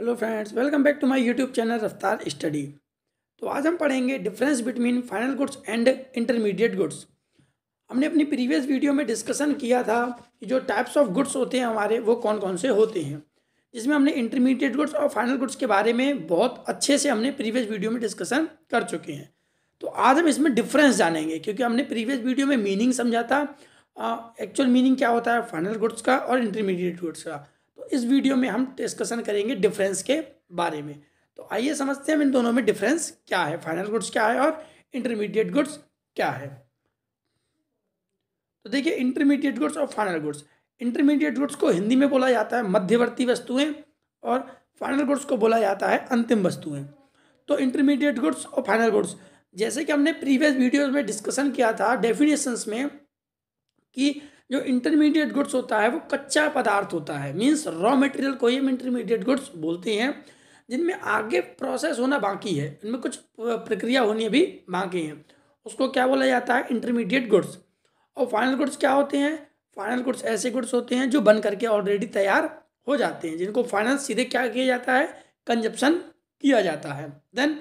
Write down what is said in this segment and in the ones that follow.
hello friends welcome back to my YouTube channel Raftaar study तो आज हम पढ़ेंगे difference between final goods and intermediate goods हमने अपनी प्रीवियस वीडियो में डिस्कशन किया था कि जो टाइप्स ऑफ गुड्स होते हैं हमारे वो कौन कौन से होते हैं जिसमें हमने इंटरमीडिएट गुड्स और फाइनल गुड्स के बारे में बहुत अच्छे से हमने प्रीवियस वीडियो में डिस्कशन कर चुके हैं तो आज हम इसमें डिफरेंस जानेंगे क्योंकि हमने प्रीवियस वीडियो में मीनिंग समझा था एक्चुअल मीनिंग क्या होता है फाइनल गुड्स का और इंटरमीडिएट गुड्स का इस वीडियो में हम डिस्कशन करेंगे डिफरेंस के बारे में तो आइए समझते हैं हम इन दोनों में डिफरेंस क्या है फाइनल गुड्स क्या है और इंटरमीडिएट गुड्स क्या है तो देखिए इंटरमीडिएट गुड्स और फाइनल गुड्स इंटरमीडिएट गुड्स को हिंदी में बोला जाता है मध्यवर्ती वस्तुएं और फाइनल गुड्स को बोला जाता है अंतिम वस्तुएं तो इंटरमीडिएट गुड्स और फाइनल गुड्स जैसे कि हमने प्रीवियस वीडियोज में डिस्कशन किया था डेफिनेशंस में कि जो इंटरमीडिएट गुड्स होता है वो कच्चा पदार्थ होता है मीन्स रॉ मटेरियल को ही हम इंटरमीडिएट गुड्स बोलते हैं जिनमें आगे प्रोसेस होना बाकी है इनमें कुछ प्रक्रिया होनी अभी बाकी है उसको क्या बोला जाता है इंटरमीडिएट गुड्स और फाइनल गुड्स क्या होते हैं फाइनल गुड्स ऐसे गुड्स होते हैं जो बन करके ऑलरेडी तैयार हो जाते हैं जिनको फाइनल सीधे क्या किया जाता है कंजप्शन किया जाता है देन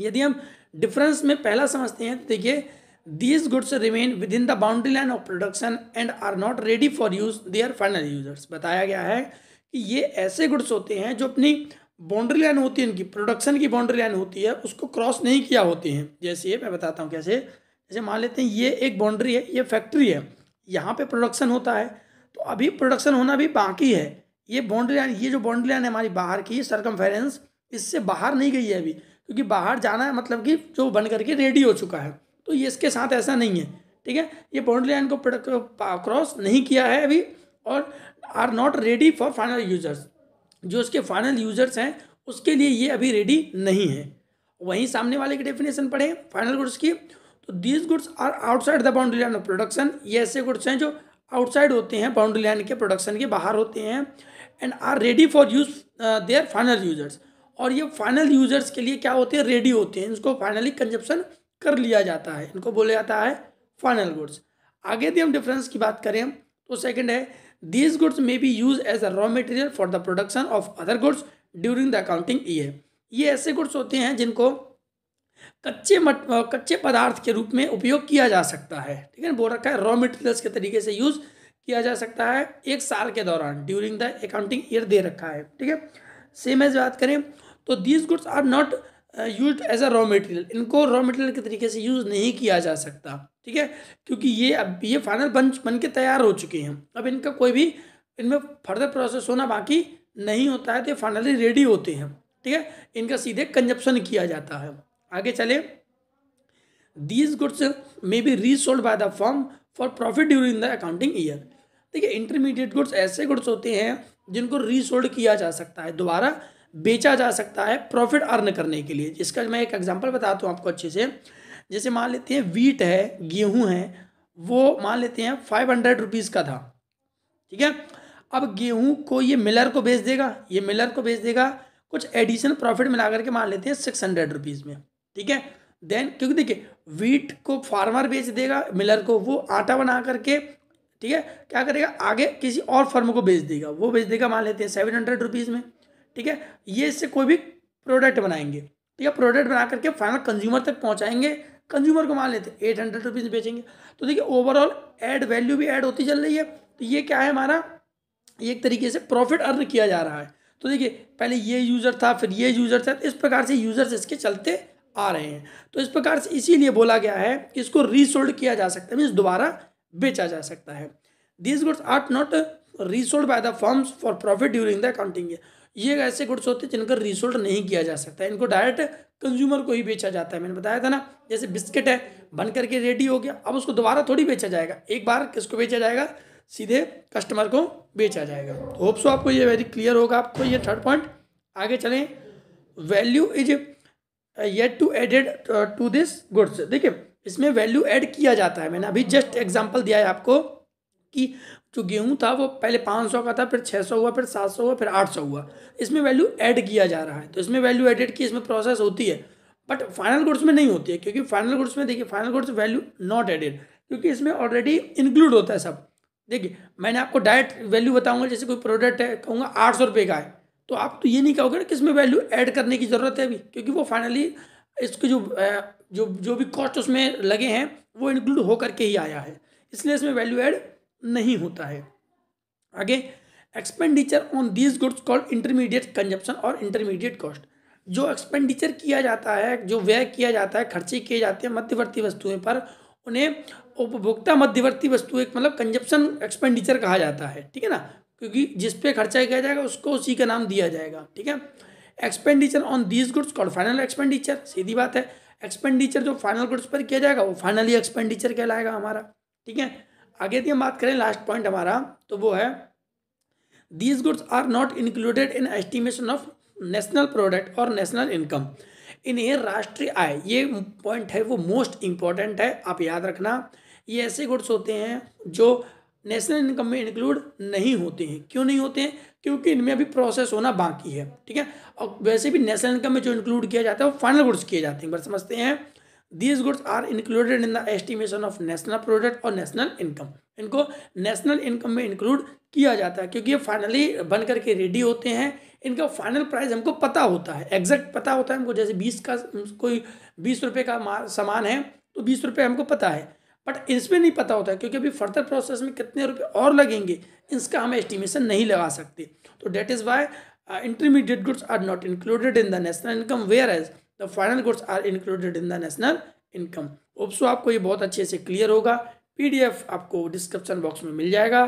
यदि हम डिफरेंस में पहला समझते हैं तो देखिए these goods remain within the boundary line of production and are not ready for use they are final users बताया गया है कि ये ऐसे गुड्स होते हैं जो अपनी बाउंड्री लाइन होती है इनकी प्रोडक्शन की बाउंड्री लाइन होती है उसको क्रॉस नहीं किया होते हैं जैसे मैं बताता हूँ कैसे जैसे मान लेते हैं ये एक बाउंड्री है ये फैक्ट्री है यहाँ पे प्रोडक्शन होता है तो अभी प्रोडक्शन होना भी बाकी है ये बाउंड्री लाइन ये जो बाउंड्री लाइन है हमारी बाहर की सरकम इससे बाहर नहीं गई है अभी क्योंकि बाहर जाना है मतलब कि जो बन करके रेडी हो चुका है तो ये इसके साथ ऐसा नहीं है ठीक है ये बाउंड्री लाइन को क्रॉस नहीं किया है अभी और are not ready for final users जो उसके फाइनल यूजर्स हैं उसके लिए ये अभी रेडी नहीं है वहीं सामने वाले की डेफिनेशन पढ़ें फाइनल गुड्स की तो these goods are outside the boundary line of production ये ऐसे गुड्स हैं जो आउटसाइड होते हैं बाउंड्री लाइन के प्रोडक्शन के बाहर होते हैं and are ready for use their final users और ये फाइनल यूजर्स के लिए क्या होते हैं रेडी होते हैं इसको फाइनली कंजप्शन कर लिया जाता है इनको बोला जाता है फाइनल गुड्स आगे यदि हम डिफरेंस की बात करें तो सेकंड है these goods may be used as a raw material for the production of other goods during the accounting year ये ऐसे गुड्स होते हैं जिनको कच्चे मट कच्चे पदार्थ के रूप में उपयोग किया जा सकता है ठीक है बोल रखा है रॉ मटेरियल्स के तरीके से यूज़ किया जा सकता है एक साल के दौरान ड्यूरिंग द अकाउंटिंग ईयर दे रखा है ठीक है सेम एज बात करें तो these goods are not use as a raw material इनको रॉ मटेरियल के तरीके से यूज़ नहीं किया जा सकता ठीक है क्योंकि ये अब ये फाइनल बन बन के तैयार हो चुके हैं अब इनका कोई भी इनमें फर्दर प्रोसेस होना बाकी नहीं होता है तो ये फाइनली रेडी होते हैं ठीक है इनका सीधे कंजप्शन किया जाता है आगे चले these goods may be resold by the firm for profit during the accounting year ठीक है इंटरमीडिएट गुड्स ऐसे गुड्स होते हैं जिनको रीसोल्ड किया जा सकता है दोबारा बेचा जा सकता है प्रॉफिट अर्न करने के लिए जिसका मैं एक एग्जाम्पल बताता हूँ आपको अच्छे से जैसे मान लेते हैं वीट है गेहूँ है वो मान लेते हैं फाइव हंड्रेड रुपीज़ का था ठीक है अब गेहूँ को ये मिलर को बेच देगा ये मिलर को बेच देगा कुछ एडिशनल प्रॉफिट मिला करके मान लेते हैं सिक्स हंड्रेड रुपीज़ में ठीक है देन क्योंकि देखिए वीट को फार्मर बेच देगा मिलर को वो आटा बना करके ठीक है क्या करेगा आगे किसी और फर्म को बेच देगा वो बेच देगा मान लेते हैं सेवन हंड्रेड रुपीज़ में ठीक है ये इससे कोई भी प्रोडक्ट बनाएंगे ठीक है प्रोडक्ट बना करके फाइनल कंज्यूमर तक पहुँचाएंगे कंज्यूमर को मान लेते एट हंड्रेड रुपीज़ बेचेंगे तो देखिए ओवरऑल एड वैल्यू भी एड होती चल रही है तो ये क्या है हमारा एक तरीके से प्रॉफिट अर्न किया जा रहा है तो देखिए पहले ये यूज़र था फिर ये यूज़र था तो इस प्रकार से यूज़र्स इसके चलते आ रहे हैं तो इस प्रकार से इसीलिए बोला गया है कि इसको रीसोल्ड किया जा सकता है मीन्स दोबारा बेचा जा सकता है these goods are not resold by the firms for profit during the accounting ये ऐसे गुड्स होते हैं जिनका रिसोल्ड नहीं किया जा सकता इनको डायरेक्ट कंज्यूमर को ही बेचा जाता है मैंने बताया था ना जैसे बिस्किट है बन करके रेडी हो गया अब उसको दोबारा थोड़ी बेचा जाएगा एक बार किसको बेचा जाएगा सीधे कस्टमर को बेचा जाएगा होप्स तो आपको ये वेरी क्लियर होगा आपको ये थर्ड पॉइंट आगे चलें value is yet to added to this goods देखिए इसमें वैल्यू एड किया जाता है मैंने अभी जस्ट एग्जाम्पल दिया है आपको कि जो गेहूं था वो पहले 500 का था फिर 600 हुआ फिर 700 हुआ फिर 800 हुआ इसमें वैल्यू ऐड किया जा रहा है तो इसमें वैल्यू एडेड की इसमें प्रोसेस होती है बट फाइनल गुड्स में नहीं होती है क्योंकि फाइनल गुड्स में देखिए final goods value not added क्योंकि इसमें ऑलरेडी इंक्लूड होता है सब देखिए मैंने आपको डायरेक्ट वैल्यू बताऊंगा जैसे कोई प्रोडक्ट है कहूँगा आठ सौ रुपये का है तो आप तो ये नहीं कहोगे ना कि इसमें वैल्यू ऐड करने की ज़रूरत है अभी क्योंकि वो फाइनली इसके जो जो जो भी कॉस्ट उसमें लगे हैं वो इंक्लूड होकर के ही आया है इसलिए इसमें वैल्यू ऐड नहीं होता है आगे expenditure on these goods called intermediate consumption और इंटरमीडिएट कॉस्ट जो एक्सपेंडिचर किया जाता है जो व्यय किया जाता है खर्चे किए जाते हैं मध्यवर्ती वस्तुएं पर उन्हें उपभोक्ता मध्यवर्ती वस्तु एक मतलब कंजप्शन एक्सपेंडिचर कहा जाता है ठीक है ना क्योंकि जिस पे खर्चा किया जाएगा उसको उसी का नाम दिया जाएगा ठीक है expenditure on these goods called final expenditure सीधी बात है एक्सपेंडिचर जो फाइनल गुड्स पर किया जाएगा वो फाइनली एक्सपेंडिचर कहलाएगा हमारा ठीक है आगे यदि हम बात करें लास्ट पॉइंट हमारा तो वो है these goods are not included in estimation of national product और नेशनल इनकम इन्हें राष्ट्रीय आय ये पॉइंट है वो मोस्ट इम्पॉर्टेंट है आप याद रखना ये ऐसे गुड्स होते हैं जो नेशनल इनकम में इंक्लूड नहीं होते हैं क्यों नहीं होते हैं क्योंकि इनमें अभी प्रोसेस होना बाकी है ठीक है और वैसे भी नेशनल इनकम में जो इंक्लूड किया जाता है वो फाइनल गुड्स किए जाते हैं बस समझते हैं these goods are included in the estimation of national product और नेशनल इनकम इनको नेशनल इनकम में इंक्लूड किया जाता है क्योंकि ये फाइनली बन करके रेडी होते हैं इनका फाइनल प्राइस हमको पता होता है एग्जैक्ट पता होता है हमको जैसे बीस का कोई बीस रुपये का सामान है तो बीस रुपये हमको पता है बट इसमें नहीं पता होता है क्योंकि अभी फर्दर प्रोसेस में कितने रुपए और लगेंगे इसका हम एस्टिमेशन नहीं लगा सकते तो that is why intermediate goods are not included in the national income whereas the final goods are included in the national income ओप्सो आपको ये बहुत अच्छे से क्लियर होगा पीडीएफ आपको डिस्क्रिप्शन बॉक्स में मिल जाएगा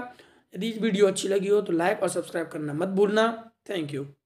यदि वीडियो अच्छी लगी हो तो लाइक और सब्सक्राइब करना मत भूलना थैंक यू